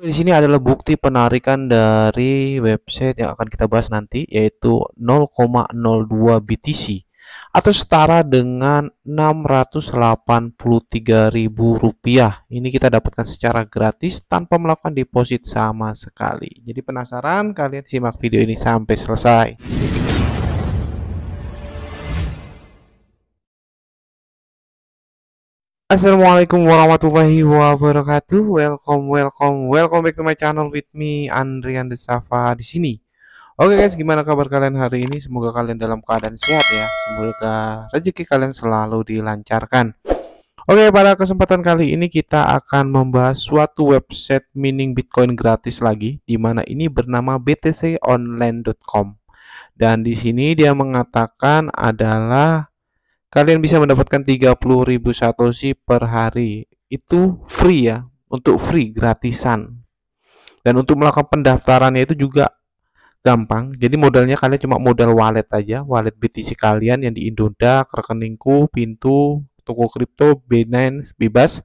Di sini adalah bukti penarikan dari website yang akan kita bahas nanti yaitu 0,02 BTC atau setara dengan 683.000 rupiah. Ini kita dapatkan secara gratis tanpa melakukan deposit sama sekali. Jadi penasaran? Kalian simak video ini sampai selesai. Assalamualaikum warahmatullahi wabarakatuh. Welcome, welcome, welcome back to my channel with me Andrian Desafa di sini. Oke okay guys, gimana kabar kalian hari ini? Semoga kalian dalam keadaan sehat ya. Semoga rezeki kalian selalu dilancarkan. Oke, okay, pada kesempatan kali ini kita akan membahas suatu website mining Bitcoin gratis lagi di mana ini bernama btconline.com. Dan di sini dia mengatakan adalah kalian bisa mendapatkan 30.000 satoshi per hari. Itu free ya, untuk free gratisan. Dan untuk melakukan pendaftarannya itu juga gampang. Jadi modalnya kalian cuma modal wallet aja, wallet BTC kalian yang di Indodax, rekeningku, pintu, toko kripto, Binance, Bebas.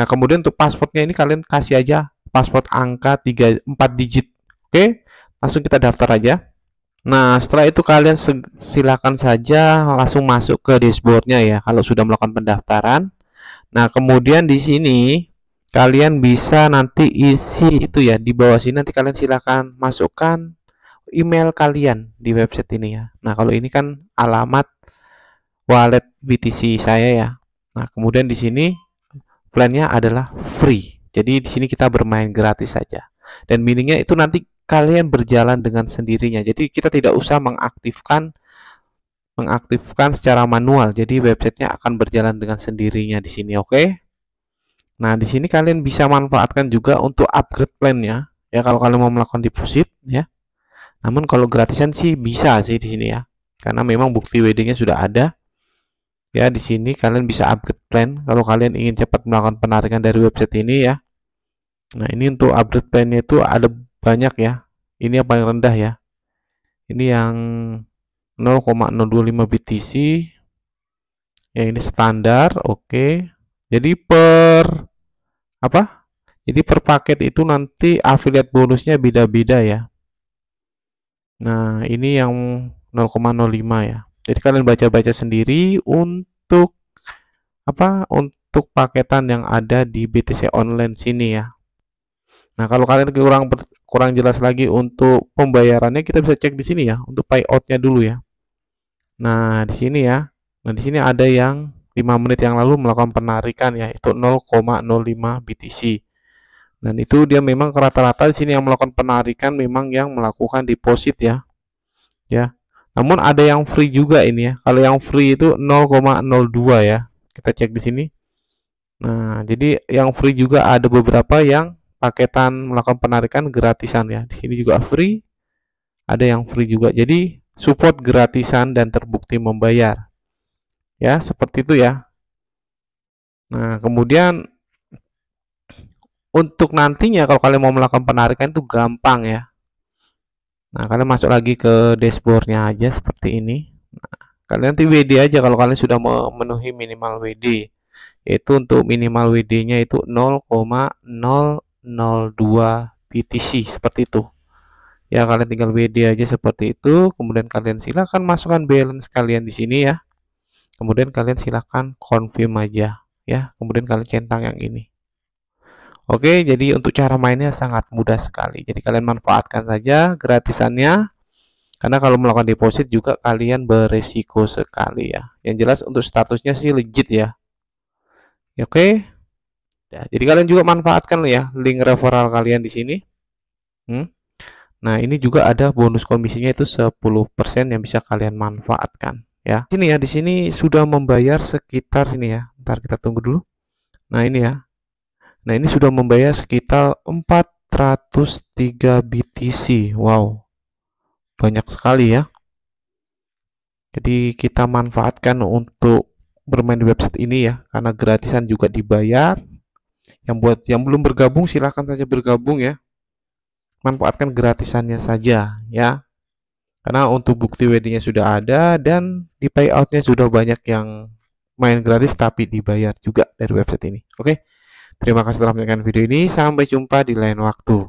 Nah, kemudian untuk passwordnya ini kalian kasih aja password angka 3 4 digit. Oke, langsung kita daftar aja. Nah, setelah itu kalian silakan saja langsung masuk ke dashboardnya ya kalau sudah melakukan pendaftaran. Nah, kemudian di sini kalian bisa nanti isi itu ya di bawah sini nanti kalian silakan masukkan email kalian di website ini ya. Nah, kalau ini kan alamat wallet BTC saya ya. Nah, kemudian di sini plannya adalah free. Jadi di sini kita bermain gratis saja. Dan miningnya itu nanti kalian berjalan dengan sendirinya. Jadi kita tidak usah mengaktifkan mengaktifkan secara manual. Jadi websitenya akan berjalan dengan sendirinya di sini, oke? Okay? Nah, di sini kalian bisa manfaatkan juga untuk upgrade plan-nya ya kalau kalian mau melakukan deposit ya. Namun kalau gratisan sih bisa sih di sini ya. Karena memang bukti weddingnya sudah ada. Ya, di sini kalian bisa upgrade plan kalau kalian ingin cepat melakukan penarikan dari website ini ya. Nah, ini untuk upgrade plan itu ada banyak ya. Ini yang paling rendah ya. Ini yang 0,025 BTC. Yang ini standar, oke. Okay. Jadi per apa? Jadi per paket itu nanti affiliate bonusnya beda-beda ya. Nah, ini yang 0,05 ya. Jadi kalian baca-baca sendiri untuk apa? Untuk paketan yang ada di BTC online sini ya. Nah, kalau kalian kurang kurang jelas lagi untuk pembayarannya kita bisa cek di sini ya, untuk payoutnya dulu ya. Nah, di sini ya. Nah, di sini ada yang 5 menit yang lalu melakukan penarikan ya, itu 0,05 BTC. Dan itu dia memang rata-rata di sini yang melakukan penarikan memang yang melakukan deposit ya. Ya. Namun ada yang free juga ini ya. Kalau yang free itu 0,02 ya. Kita cek di sini. Nah, jadi yang free juga ada beberapa yang paketan melakukan penarikan gratisan ya. Di sini juga free, ada yang free juga. Jadi support gratisan dan terbukti membayar. Ya, seperti itu ya. Nah, kemudian untuk nantinya kalau kalian mau melakukan penarikan itu gampang ya. Nah, kalian masuk lagi ke dashboardnya aja seperti ini. Nah, kalian nanti WD aja kalau kalian sudah memenuhi minimal WD. Itu untuk minimal WD-nya itu 02 BTC seperti itu ya kalian tinggal WD aja seperti itu kemudian kalian silahkan masukkan balance kalian di sini ya kemudian kalian silahkan confirm aja ya kemudian kalian centang yang ini Oke, jadi untuk cara mainnya sangat mudah sekali. Jadi kalian manfaatkan saja gratisannya. Karena kalau melakukan deposit juga kalian beresiko sekali ya. Yang jelas untuk statusnya sih legit ya. ya oke. Ya, jadi kalian juga manfaatkan ya link referral kalian di sini. Hmm. Nah, ini juga ada bonus komisinya itu 10% yang bisa kalian manfaatkan ya. Sini ya, di sini sudah membayar sekitar ini ya. Ntar kita tunggu dulu. Nah, ini ya. Nah, ini sudah membayar sekitar 403 BTC. Wow. Banyak sekali ya. Jadi kita manfaatkan untuk bermain di website ini ya karena gratisan juga dibayar yang buat yang belum bergabung silahkan saja bergabung ya. Manfaatkan gratisannya saja ya. Karena untuk bukti weddingnya sudah ada dan di payoutnya sudah banyak yang main gratis tapi dibayar juga dari website ini. Oke, terima kasih telah menonton video ini. Sampai jumpa di lain waktu.